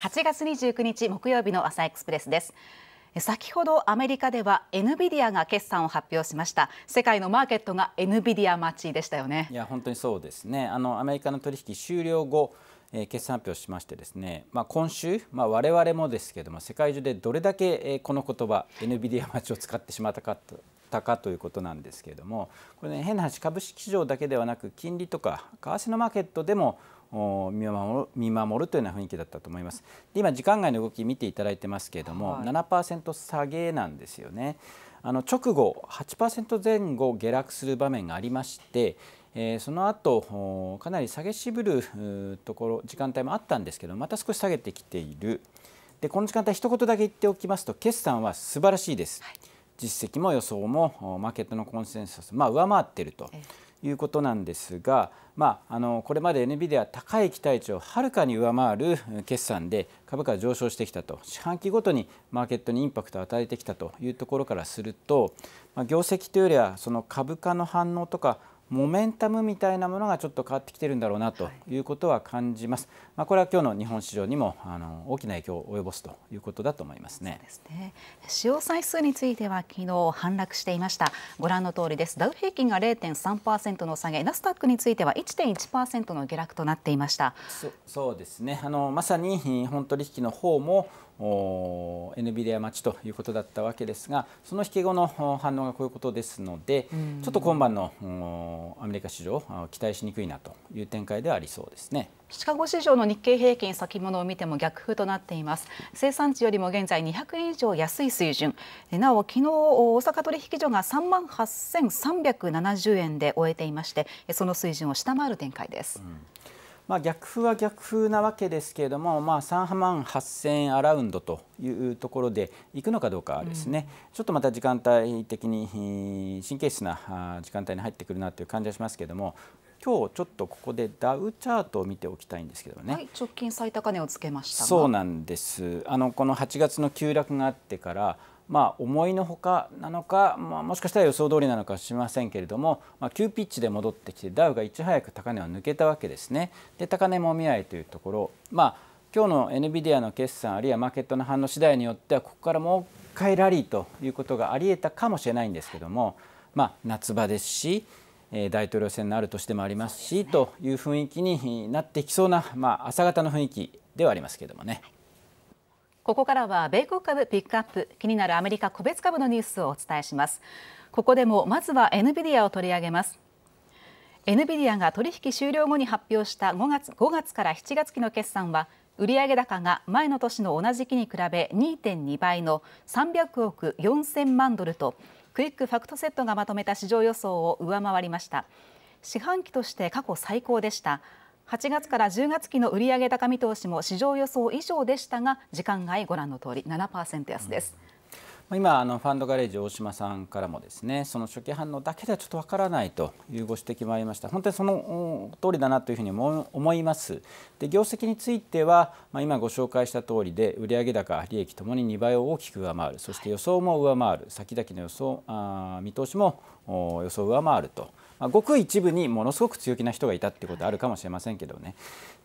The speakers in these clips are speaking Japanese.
8月29日木曜日の朝エクスプレスです先ほどアメリカでは NVIDIA が決算を発表しました世界のマーケットが NVIDIA 待ちでしたよねいや本当にそうですねあのアメリカの取引終了後決算発表しましてですね、まあ、今週、まあ、我々もですけども世界中でどれだけ、この言葉 NVIDIA 待ちを使ってしまったかとたかということなんですけれどもこれ、ね、変な話株式市場だけではなく金利とか為替のマーケットでも見守る見守るというような雰囲気だったと思います。で今時間外の動き見ていただいてますけれども、はい、7%下げなんですよね。あの直後8%前後下落する場面がありまして、その後かなり下げしぶるところ時間帯もあったんですけどまた少し下げてきているでこの時間帯一言だけ言っておきますと決算は素晴らしいです、はい、実績も予想もマーケットのコンセンサス、まあ、上回っていると。えいうことなんですが、まあ、あのこれまで NVIDIA は高い期待値をはるかに上回る決算で株価が上昇してきたと四半期ごとにマーケットにインパクトを与えてきたというところからすると、まあ、業績というよりはその株価の反応とかモメンタムみたいなものがちょっと変わってきてるんだろうなということは感じます。はい、まあこれは今日の日本市場にもあの大きな影響を及ぼすということだと思いますね。ですね使用歳数については昨日反落していました。ご覧の通りです。ダウ平均が0.3%の下げ、ナスダックについては1.1%の下落となっていました。そうですね。あのまさに本取引の方もエヌビデア待ちということだったわけですがその引け後の反応がこういうことですので、ちょっと今晩のアメリカ市場期待しにくいなという展開ではありそうですね。シカゴ市場の日経平均先物を見ても逆風となっています生産地よりも現在200円以上安い水準なお昨日大阪取引所が3万8370円で終えていましてその水準を下回る展開です、うんまあ、逆風は逆風なわけですけれども、まあ、3万8000円アラウンドというところでいくのかどうかですね、うん、ちょっとまた時間帯的に神経質な時間帯に入ってくるなという感じがしますけれども、今日ちょっとここでダウチャートを見ておきたいんですけどね、はい、直近最高値をつけましたそうなんですあのこの8月の急落があってからまあ、思いのほかなのか、まあ、もしかしたら予想通りなのかしませんけれども、まあ、急ピッチで戻ってきてダウがいち早く高値を抜けたわけですね。で高値もみ合いというところ、まあ、今日の NVIDIA の決算あるいはマーケットの反応次第によってはここからもう一回ラリーということがありえたかもしれないんですけども、まあ、夏場ですし大統領選のある年でもありますし、ね、という雰囲気になってきそうな、まあ、朝方の雰囲気ではありますけどもね。はいここからは米国株ピックアップ気になるアメリカ個別株のニュースをお伝えしますここでもまずは NVIDIA を取り上げます NVIDIA が取引終了後に発表した5月 ,5 月から7月期の決算は売上高が前の年の同じ期に比べ2.2倍の300億4000万ドルとクイックファクトセットがまとめた市場予想を上回りました四半期として過去最高でした8月から10月期の売上高見通しも市場予想以上でしたが時間外ご覧の通り7%安です。うん今あのファンドガレージ大島さんからもですねその初期反応だけではちょっとわからないというご指摘もありました本当にその通りだなというふうに思いますで業績については、まあ、今ご紹介した通りで売上高利益ともに2倍を大きく上回るそして予想も上回る、先々の予想あ見通しも予想を上回ると。まごく一部にものすごく強気な人がいたってことあるかもしれませんけどね。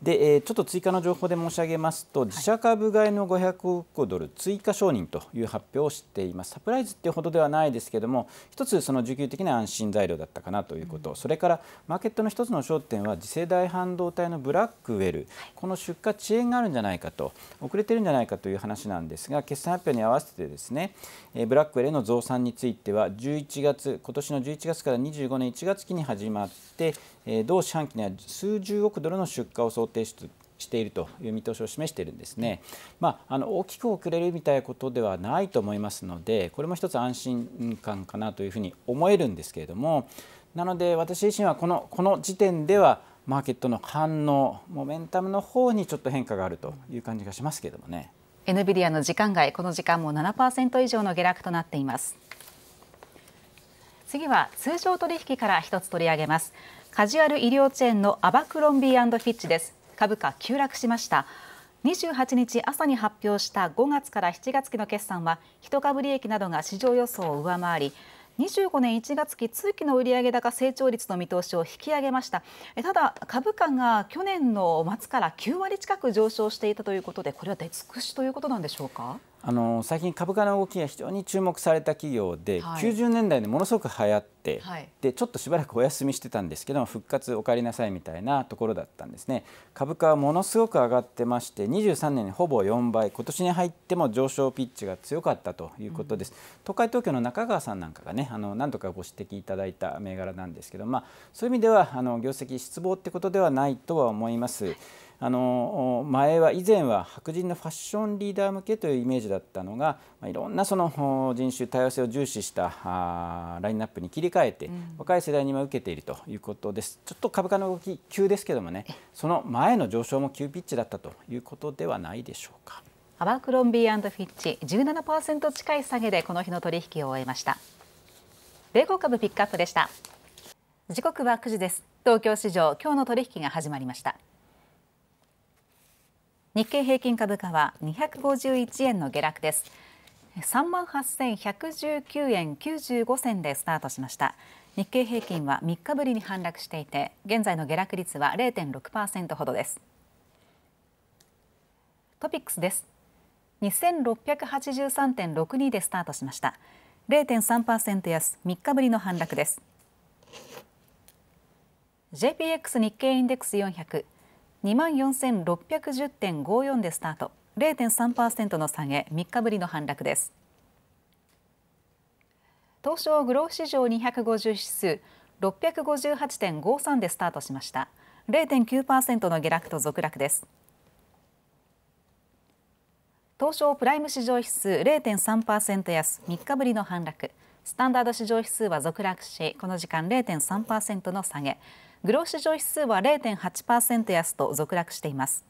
で、えー、ちょっと追加の情報で申し上げますと、自社株買いの500億ドル追加承認という発表をしています。サプライズってほどではないですけども、一つその需給的な安心材料だったかなということ、うん、それからマーケットの一つの焦点は次世代半導体のブラックウェル、この出荷遅延があるんじゃないかと、遅れてるんじゃないかという話なんですが、決算発表に合わせてですね、えブラックウェルの増産については11月今年の11月から25年1月期に始まって、え同四半期には数十億ドルの出荷を想定してしているという見通しを示しているんですね。まあ、あの大きく遅れるみたいなことではないと思いますのでこれも一つ安心感かなというふうに思えるんですけれどもなので私自身はこのこの時点ではマーケットの反応モメンタムの方にちょっと変化があるという感じがしますけれどもね。NVIDIA の時間外この時間も7%以上の下落となっています。次は通常取引から一つ取り上げますカジュアル医療チェーンのアバクロンビーフィッチです株価急落しました28日朝に発表した5月から7月期の決算は一株利益などが市場予想を上回り25年1月期通期の売上高成長率の見通しを引き上げましたただ株価が去年の末から9割近く上昇していたということでこれは出尽くしということなんでしょうかあの最近株価の動きが非常に注目された企業で、はい、90年代でものすごく流行って、はい、でちょっとしばらくお休みしてたんですけど復活お帰りなさいみたいなところだったんですね株価はものすごく上がってまして23年にほぼ4倍今年に入っても上昇ピッチが強かったということです、うん、東海東京の中川さんなんかがねあの何度かご指摘いただいた銘柄なんですけど、まあ、そういう意味ではあの業績失望ってことではないとは思います。はいあの前は以前は白人のファッションリーダー向けというイメージだったのが、まあ、いろんなその人種多様性を重視したラインナップに切り替えて、うん、若い世代にも受けているということですちょっと株価の動き急ですけどもねその前の上昇も急ピッチだったということではないでしょうかアバクロンビーフィッチ17%近い下げでこの日の取引を終えました米国株ピックアップでした時刻は9時です東京市場今日の取引が始まりました日経平均株価は251円の下落です3万8119円95銭でスタートしました日経平均は3日ぶりに反落していて現在の下落率は0.6%ほどですトピックスです2683.62でスタートしました0.3%安3日ぶりの反落です JPX 日経インデックス400 2万4610.54でスタート0.3%の下げ3日ぶりの反落です東証グロー市場250指数658.53でスタートしました0.9%の下落と続落です東証プライム市場指数0.3%安3日ぶりの反落スタンダード市場指数は続落しこの時間0.3%の下げグロー市場指数は0.8%安と続落しています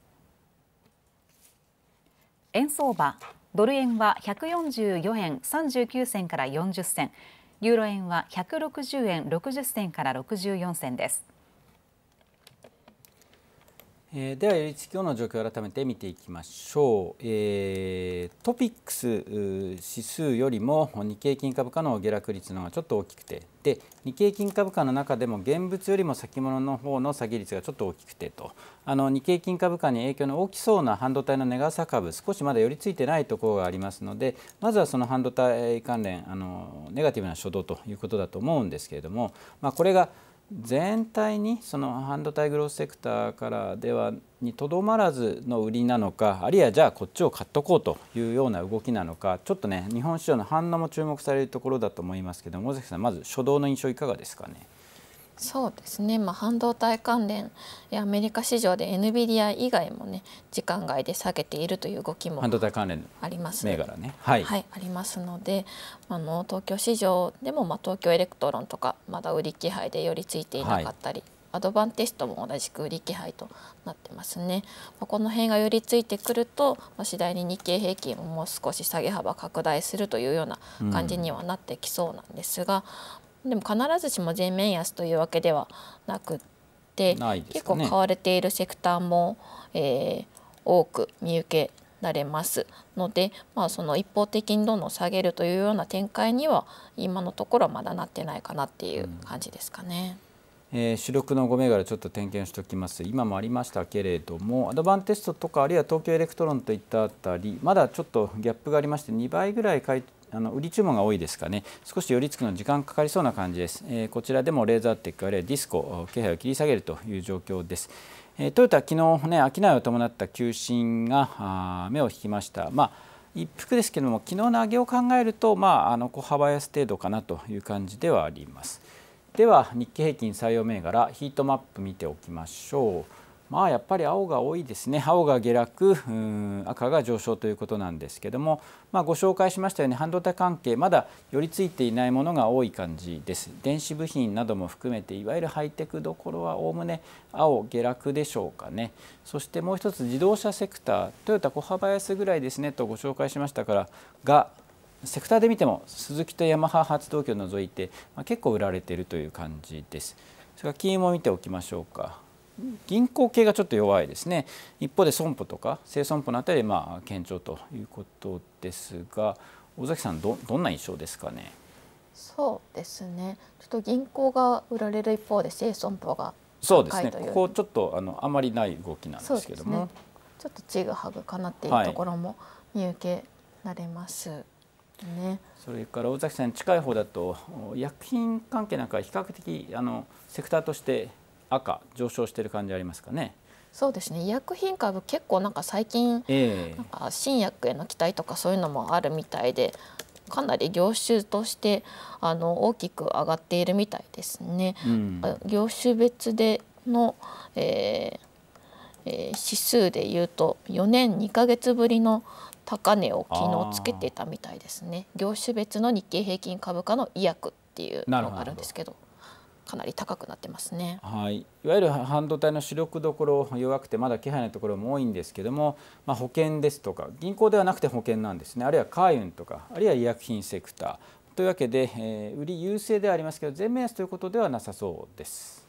円相場ドル円は144円39銭から40銭ユーロ円は160円60銭から64銭ですえでは、より企の状況を改めて見ていきましょう、えトピックス指数よりも日経金株価の下落率の方がちょっと大きくてで日経金株価の中でも現物よりも先物の方の下げ率がちょっと大きくてとあの日経金株価に影響の大きそうな半導体の値傘株少しまだ寄りついてないところがありますのでまずはその半導体関連あのネガティブな初動ということだと思うんですけれども、まあ、これが全体にその半導体グロースセクターからではにとどまらずの売りなのかあるいはじゃあこっちを買っとこうというような動きなのかちょっとね日本市場の反応も注目されるところだと思いますけども尾崎さんまず初動の印象いかがですかね。そうですね、まあ、半導体関連アメリカ市場で NVIDIA 以外もね時間外で下げているという動きも半導体関連あります銘柄ね、はい、はい、ありますのであの東京市場でも、まあ、東京エレクトロンとかまだ売り気配で寄りついていなかったり、はいアドバンテストも同じく売り気配となってますね。まあ、この辺が寄りついてくると、まあ、次第に日経平均ももう少し下げ幅拡大するというような感じにはなってきそうなんですが、でも必ずしも全面安というわけではなくって、ね、結構買われているセクターも、えー、多く見受けられますので、まあ、その一方的にどんどん下げるというような展開には今のところまだなってないかなっていう感じですかね。うん、えー、主力の5銘柄ちょっと点検しておきます今もありましたけれどもアドバンテストとかあるいは東京エレクトロンといったあたりまだちょっとギャップがありまして2倍ぐらい買いあの売り注文が多いですかね少し寄り付くの時間かかりそうな感じです、えー、こちらでもレーザーテックあるいはディスコ気配を切り下げるという状況です、えー、トヨタ昨日ね商いを伴った求心が目を引きましたまあ一服ですけども昨日の上げを考えるとまああの小幅安程度かなという感じではありますでは日経平均採用銘柄ヒートマップ見ておきましょうまあ、やっぱり青が多いですね 青が下落赤が上昇ということなんですけども、まあ、ご紹介しましたように半導体関係まだ寄り付いていないものが多い感じです電子部品なども含めていわゆるハイテクどころはおおむね青下落でしょうかねそしてもう一つ自動車セクタートヨタ小幅安ぐらいですねとご紹介しましたからがセクターで見てもスズキとヤマハ発動機を除いて、まあ、結構売られているという感じです。それから金融も見ておきましょうか。銀行系がちょっと弱いですね一方で損保とか生損保のあたりまあ堅調ということですが尾崎さんどどんな印象ですかねそうですねちょっと銀行が売られる一方で生損保がそうですねここちょっとあのあまりない動きなんですけども、ね、ちょっとちぐはぐかなっていうところも見受けられます、はいね、それから尾崎さん近い方だと薬品関係なんか比較的あのセクターとして赤上昇している感じありますかね。そうですね医薬品株結構なんか最近、えー、なんか新薬への期待とかそういうのもあるみたいでかなり業種としてあの大きく上がっているみたいですね。うん、業種別での、えーえー、指数でいうと4年2か月ぶりの高値を昨日つけてたみたいですね業種別の日経平均株価の医薬っていうのがあるんですけどかなり高くなってますね、はい、いわゆる半導体の主力どころ弱くてまだ気配ないところも多いんですけども、まあ、保険ですとか銀行ではなくて保険なんですねあるいは海運とかあるいは医薬品セクターというわけで、えー、売り優勢ではありますけど全面安ということではなさそうです。